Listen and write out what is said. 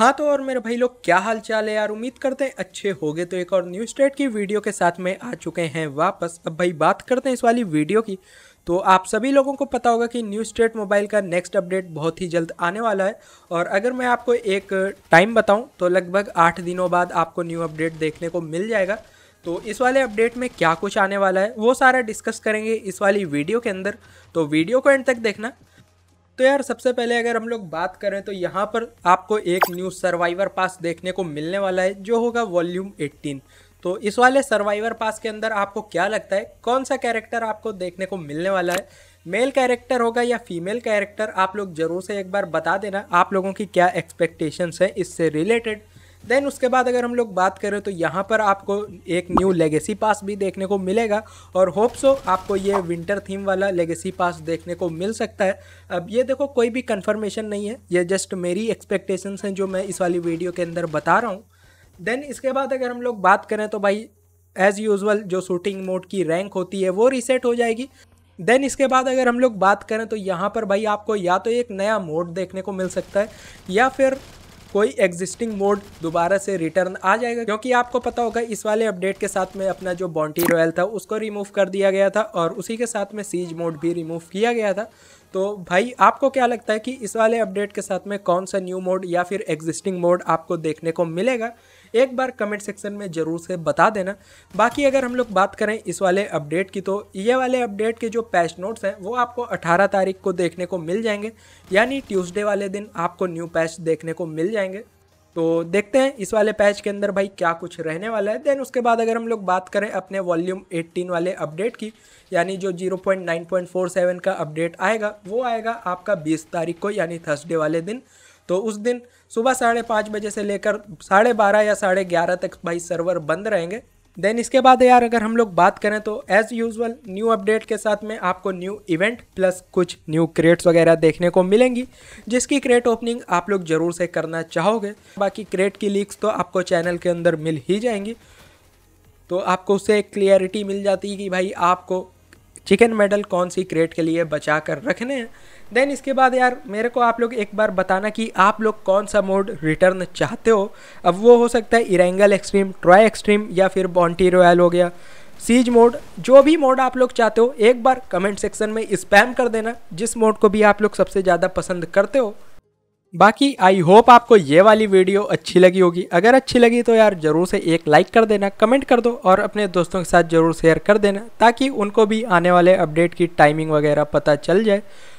हाँ तो और मेरे भाई लोग क्या हाल चाल है यार उम्मीद करते हैं अच्छे गए तो एक और न्यू स्टेट की वीडियो के साथ में आ चुके हैं वापस अब भाई बात करते हैं इस वाली वीडियो की तो आप सभी लोगों को पता होगा कि न्यू स्टेट मोबाइल का नेक्स्ट अपडेट बहुत ही जल्द आने वाला है और अगर मैं आपको एक टाइम बताऊँ तो लगभग आठ दिनों बाद आपको न्यू अपडेट देखने को मिल जाएगा तो इस वाले अपडेट में क्या कुछ आने वाला है वो सारा डिस्कस करेंगे इस वाली वीडियो के अंदर तो वीडियो को एंड तक देखना तो यार सबसे पहले अगर हम लोग बात करें तो यहाँ पर आपको एक न्यू सर्वाइवर पास देखने को मिलने वाला है जो होगा वॉल्यूम 18 तो इस वाले सर्वाइवर पास के अंदर आपको क्या लगता है कौन सा कैरेक्टर आपको देखने को मिलने वाला है मेल कैरेक्टर होगा या फीमेल कैरेक्टर आप लोग जरूर से एक बार बता देना आप लोगों की क्या एक्सपेक्टेशंस है इससे रिलेटेड देन उसके बाद अगर हम लोग बात करें तो यहाँ पर आपको एक न्यू लेगेसी पास भी देखने को मिलेगा और होप सो आपको ये विंटर थीम वाला लेगेसी पास देखने को मिल सकता है अब ये देखो कोई भी कन्फर्मेशन नहीं है ये जस्ट मेरी एक्सपेक्टेशंस हैं जो मैं इस वाली वीडियो के अंदर बता रहा हूँ देन इसके बाद अगर हम लोग बात करें तो भाई एज़ यूजल जो शूटिंग मोड की रैंक होती है वो रीसेट हो जाएगी देन इसके बाद अगर हम लोग बात करें तो यहाँ पर भाई आपको या तो एक नया मोड देखने को मिल सकता है या फिर कोई एग्जिस्टिंग मोड दोबारा से रिटर्न आ जाएगा क्योंकि आपको पता होगा इस वाले अपडेट के साथ में अपना जो बॉन्टी रॉयल था उसको रिमूव कर दिया गया था और उसी के साथ में सीज मोड भी रिमूव किया गया था तो भाई आपको क्या लगता है कि इस वाले अपडेट के साथ में कौन सा न्यू मोड या फिर एग्जिस्टिंग मोड आपको देखने को मिलेगा एक बार कमेंट सेक्शन में ज़रूर से बता देना बाकी अगर हम लोग बात करें इस वाले अपडेट की तो ये वाले अपडेट के जो पैच नोट्स हैं वो आपको अठारह तारीख को देखने को मिल जाएंगे यानी ट्यूसडे वाले दिन आपको न्यू पैच देखने को मिल जाएंगे तो देखते हैं इस वाले पैच के अंदर भाई क्या कुछ रहने वाला है देन उसके बाद अगर हम लोग बात करें अपने वॉल्यूम 18 वाले अपडेट की यानी जो 0.9.47 का अपडेट आएगा वो आएगा आपका 20 तारीख को यानी थर्सडे वाले दिन तो उस दिन सुबह साढ़े पाँच बजे से लेकर साढ़े बारह या साढ़े ग्यारह तक भाई सर्वर बंद रहेंगे देन इसके बाद यार अगर हम लोग बात करें तो एज यूजल न्यू अपडेट के साथ में आपको न्यू इवेंट प्लस कुछ न्यू क्रेट्स वगैरह देखने को मिलेंगी जिसकी क्रेट ओपनिंग आप लोग जरूर से करना चाहोगे बाकी क्रेट की लीक्स तो आपको चैनल के अंदर मिल ही जाएंगी तो आपको उससे क्लियरिटी मिल जाती है कि भाई आपको चिकन मेडल कौन सी क्रेट के लिए बचा कर रखने हैं देन इसके बाद यार मेरे को आप लोग एक बार बताना कि आप लोग कौन सा मोड रिटर्न चाहते हो अब वो हो सकता है इरेंगल एक्सट्रीम ट्राई एक्सट्रीम या फिर बॉन्टी रॉयल हो गया सीज मोड जो भी मोड आप लोग चाहते हो एक बार कमेंट सेक्शन में स्पैम कर देना जिस मोड को भी आप लोग सबसे ज़्यादा पसंद करते हो बाकी आई होप आपको ये वाली वीडियो अच्छी लगी होगी अगर अच्छी लगी तो यार ज़रूर से एक लाइक कर देना कमेंट कर दो और अपने दोस्तों के साथ ज़रूर शेयर कर देना ताकि उनको भी आने वाले अपडेट की टाइमिंग वगैरह पता चल जाए